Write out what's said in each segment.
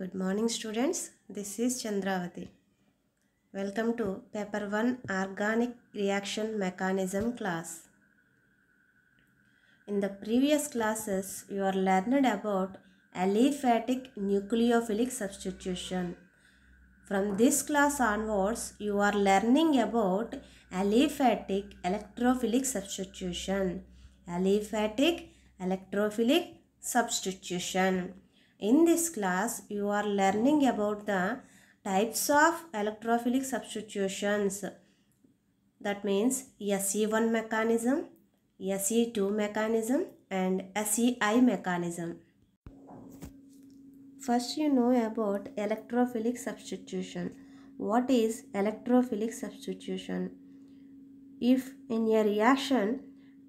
Good morning students, this is Chandravati. Welcome to paper 1 organic reaction mechanism class. In the previous classes, you are learned about aliphatic nucleophilic substitution. From this class onwards, you are learning about aliphatic electrophilic substitution. Aliphatic electrophilic substitution. In this class, you are learning about the types of electrophilic substitutions. That means SE1 mechanism, SE2 mechanism and SEI mechanism. First you know about electrophilic substitution. What is electrophilic substitution? If in a reaction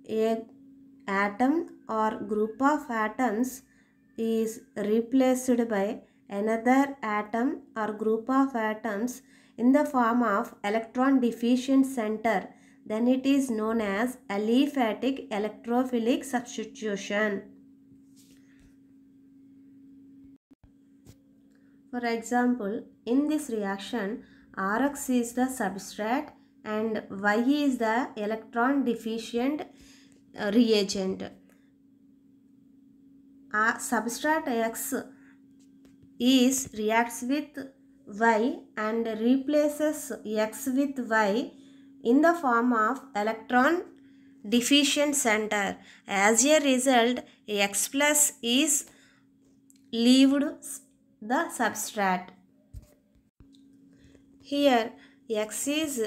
a atom or group of atoms is replaced by another atom or group of atoms in the form of electron deficient center then it is known as aliphatic electrophilic substitution. For example, in this reaction, Rx is the substrate and Y is the electron deficient uh, reagent. A substrate X is reacts with Y and replaces X with Y in the form of electron deficient center. As a result, X plus is leaved the substrate. Here, X is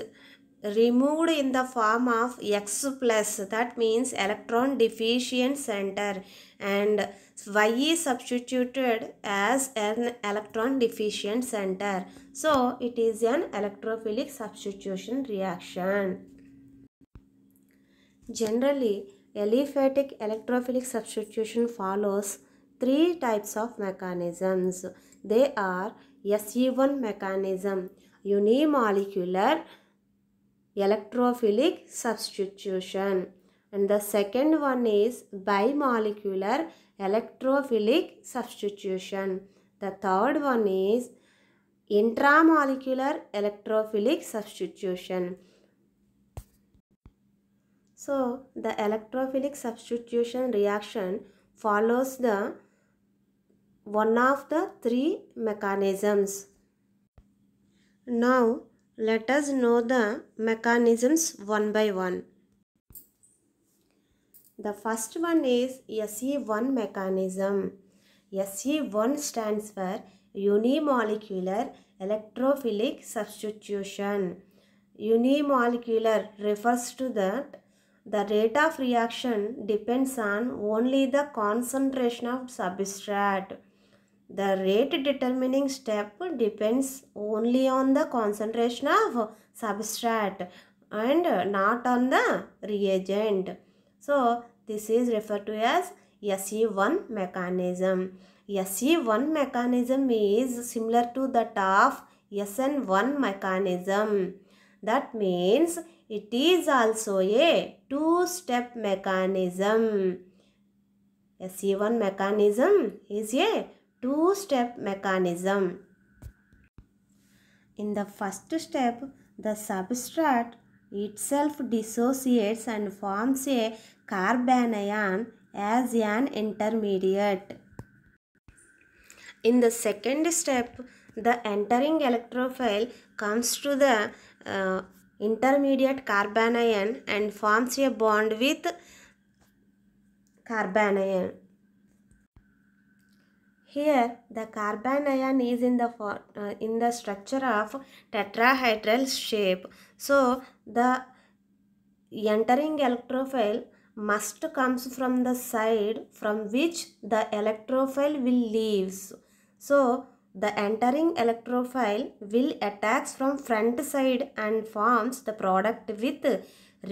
removed in the form of X plus that means electron deficient center and Y is substituted as an electron deficient center. So it is an electrophilic substitution reaction. Generally, aliphatic electrophilic substitution follows three types of mechanisms. They are SE1 mechanism, unimolecular electrophilic substitution and the second one is bimolecular electrophilic substitution. The third one is intramolecular electrophilic substitution. So, the electrophilic substitution reaction follows the one of the three mechanisms. Now, let us know the mechanisms one by one. The first one is SE1 mechanism. SE1 stands for unimolecular electrophilic substitution. Unimolecular refers to that the rate of reaction depends on only the concentration of substrate the rate determining step depends only on the concentration of substrate and not on the reagent. So, this is referred to as SE1 mechanism. SE1 mechanism is similar to that of SN1 mechanism. That means it is also a two-step mechanism. SE1 mechanism is a two-step mechanism. In the first step, the substrate itself dissociates and forms a carbanion as an intermediate. In the second step, the entering electrophile comes to the uh, intermediate carbanion and forms a bond with carbanion. Here the carbon ion is in the uh, in the structure of tetrahedral shape. So the entering electrophile must comes from the side from which the electrophile will leaves. So the entering electrophile will attacks from front side and forms the product with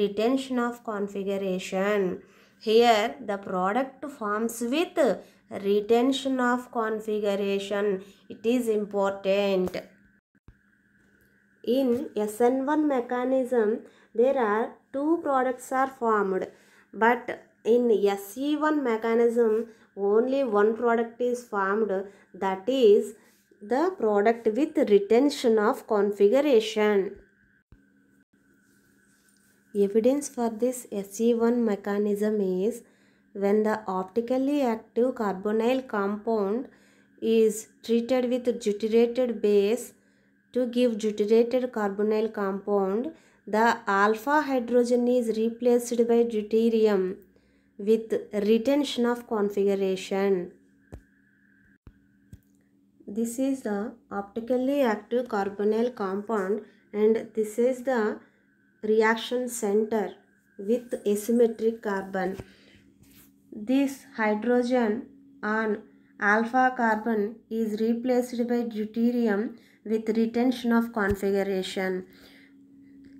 retention of configuration. Here the product forms with retention of configuration. It is important. In SN1 mechanism, there are two products are formed. But in SE1 mechanism, only one product is formed. That is the product with retention of configuration. Evidence for this SE1 mechanism is when the optically active carbonyl compound is treated with deuterated base to give deuterated carbonyl compound, the alpha hydrogen is replaced by deuterium with retention of configuration. This is the optically active carbonyl compound and this is the reaction center with asymmetric carbon. This hydrogen on alpha carbon is replaced by deuterium with retention of configuration.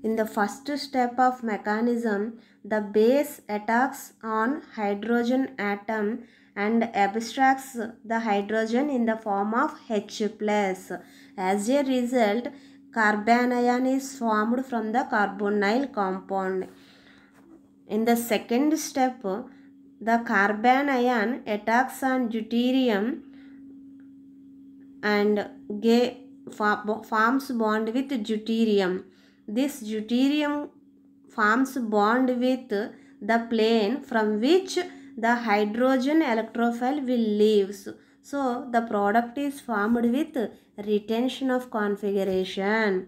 In the first step of mechanism, the base attacks on hydrogen atom and abstracts the hydrogen in the form of H+. As a result, carbanion ion is formed from the carbonyl compound. In the second step, the carbon ion attacks on deuterium and forms bond with deuterium. This deuterium forms bond with the plane from which the hydrogen electrophile will leave. So, the product is formed with retention of configuration.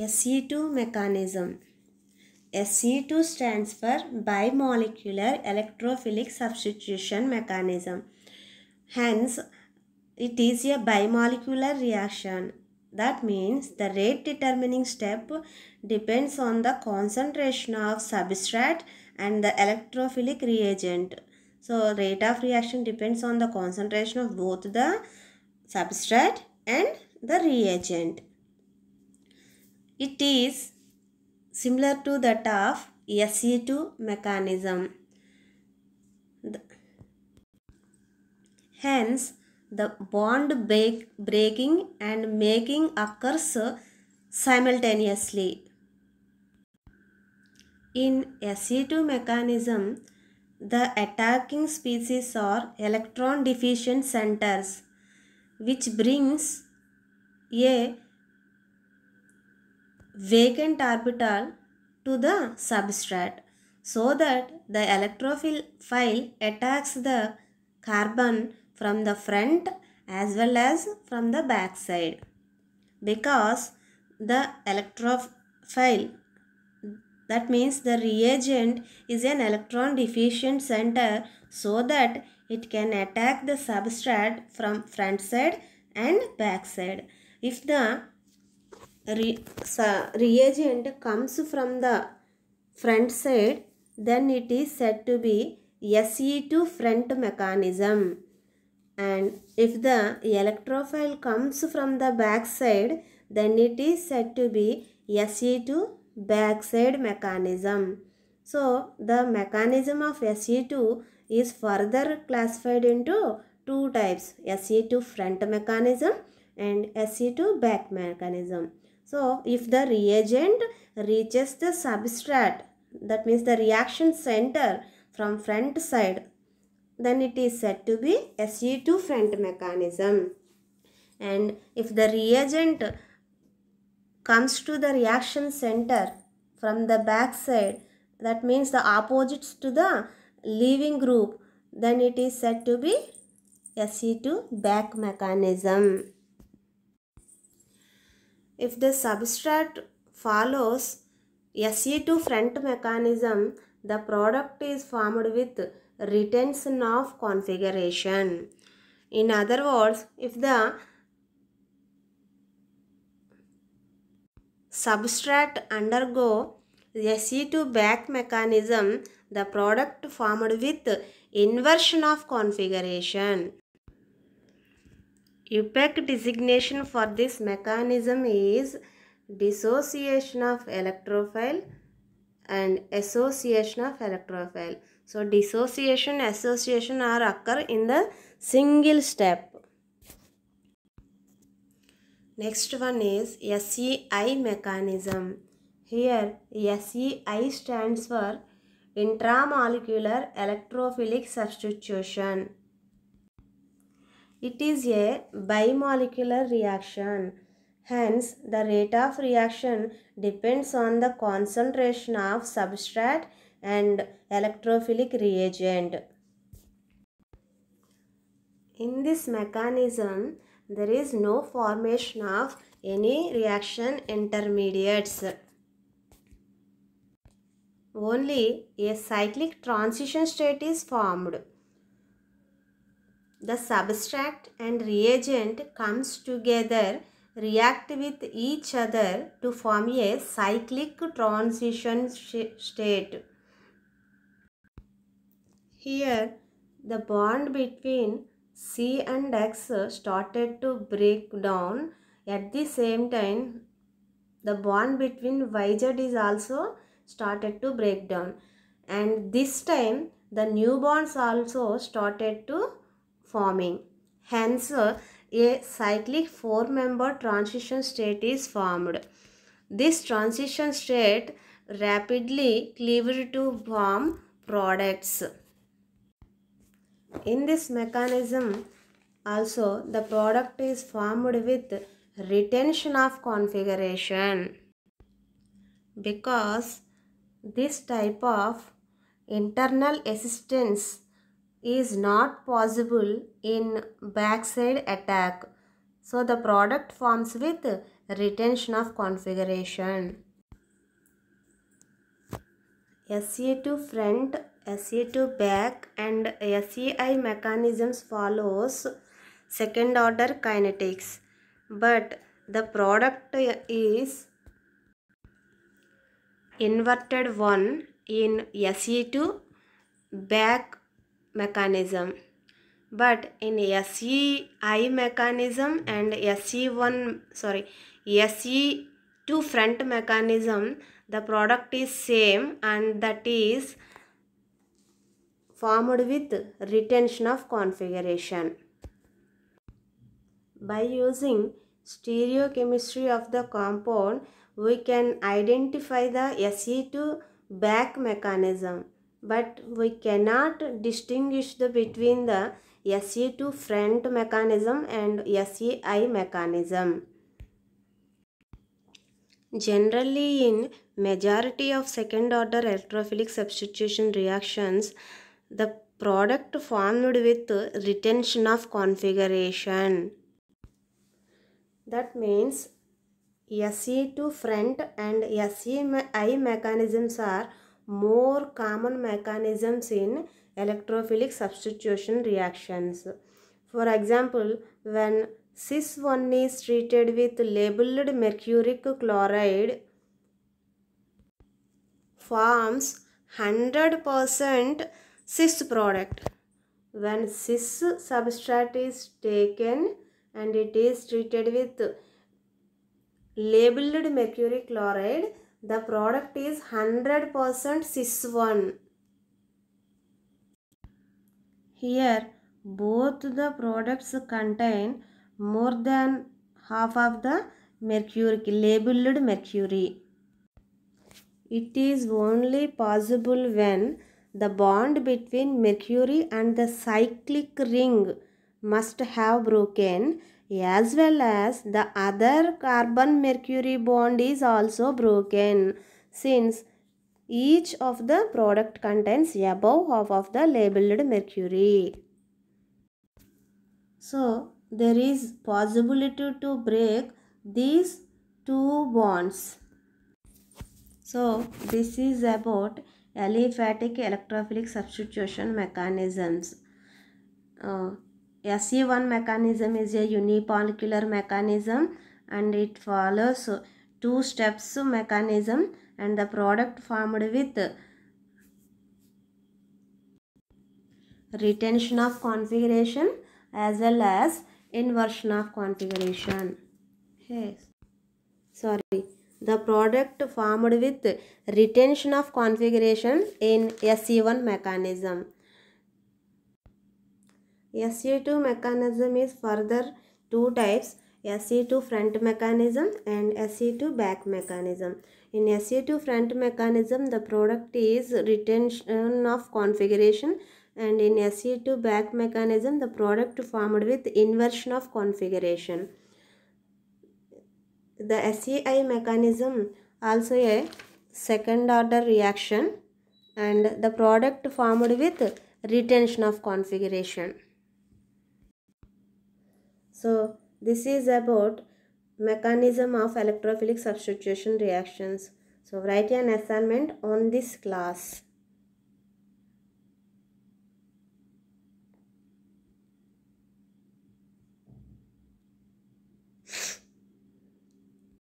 SE2 mechanism sc 2 stands for bimolecular electrophilic substitution mechanism. Hence, it is a bimolecular reaction. That means the rate determining step depends on the concentration of substrate and the electrophilic reagent. So, rate of reaction depends on the concentration of both the substrate and the reagent. It is similar to that of SE2 mechanism. Hence, the bond break, breaking and making occurs simultaneously. In SE2 mechanism, the attacking species are electron deficient centers, which brings a vacant orbital to the substrate so that the electrophile attacks the carbon from the front as well as from the back side because the electrophile that means the reagent is an electron deficient center so that it can attack the substrate from front side and back side if the reagent comes from the front side, then it is said to be Se2 front mechanism. And if the electrophile comes from the back side, then it is said to be Se2 backside mechanism. So, the mechanism of Se2 is further classified into two types, Se2 front mechanism and Se2 back mechanism. So, if the reagent reaches the substrate, that means the reaction center from front side, then it is said to be Se2 front mechanism. And if the reagent comes to the reaction center from the back side, that means the opposites to the leaving group, then it is said to be SE2 back mechanism. If the substrate follows a 2 front mechanism, the product is formed with retention of configuration. In other words, if the substrate undergo SE2 back mechanism, the product formed with inversion of configuration. UPEC designation for this mechanism is dissociation of electrophile and association of electrophile. So dissociation, association are occur in the single step. Next one is SEI mechanism. Here SEI stands for intramolecular electrophilic substitution. It is a bimolecular reaction. Hence, the rate of reaction depends on the concentration of substrate and electrophilic reagent. In this mechanism, there is no formation of any reaction intermediates. Only a cyclic transition state is formed. The substract and reagent comes together react with each other to form a cyclic transition state. Here, the bond between C and X started to break down. At the same time, the bond between YZ is also started to break down. And this time, the new bonds also started to forming. Hence, a cyclic four-member transition state is formed. This transition state rapidly cleaves to form products. In this mechanism, also the product is formed with retention of configuration because this type of internal assistance is not possible in backside attack. So the product forms with retention of configuration. SA to front, SA to back and SEI mechanisms follows second order kinetics. But the product is inverted 1 in SA to back mechanism but in SEI mechanism and SE1 sorry SE2 front mechanism the product is same and that is formed with retention of configuration by using stereochemistry of the compound we can identify the SE2 back mechanism but we cannot distinguish the between the SE2 front mechanism and SEI mechanism. Generally in majority of second order electrophilic substitution reactions, the product formed with retention of configuration. That means SE2 front and SEI mechanisms are more common mechanisms in electrophilic substitution reactions. For example, when cis-1 is treated with labeled mercuric chloride forms 100% cis product. When cis substrate is taken and it is treated with labeled mercuric chloride the product is 100% percent cis one Here both the products contain more than half of the mercury labeled mercury. It is only possible when the bond between mercury and the cyclic ring must have broken as well as the other carbon mercury bond is also broken since each of the product contains above half of the labeled mercury. So, there is possibility to break these two bonds. So, this is about aliphatic electrophilic substitution mechanisms. Uh, a C one mechanism is a unipolecular mechanism and it follows two steps mechanism and the product formed with retention of configuration as well as inversion of configuration. Yes. Sorry. The product formed with retention of configuration in A C one mechanism. SE2 mechanism is further two types SE2 front mechanism and SE2 back mechanism. In SE2 front mechanism the product is retention of configuration and in SE2 back mechanism the product formed with inversion of configuration. The SEI mechanism also a second order reaction and the product formed with retention of configuration. So this is about mechanism of electrophilic substitution reactions. So write an assignment on this class.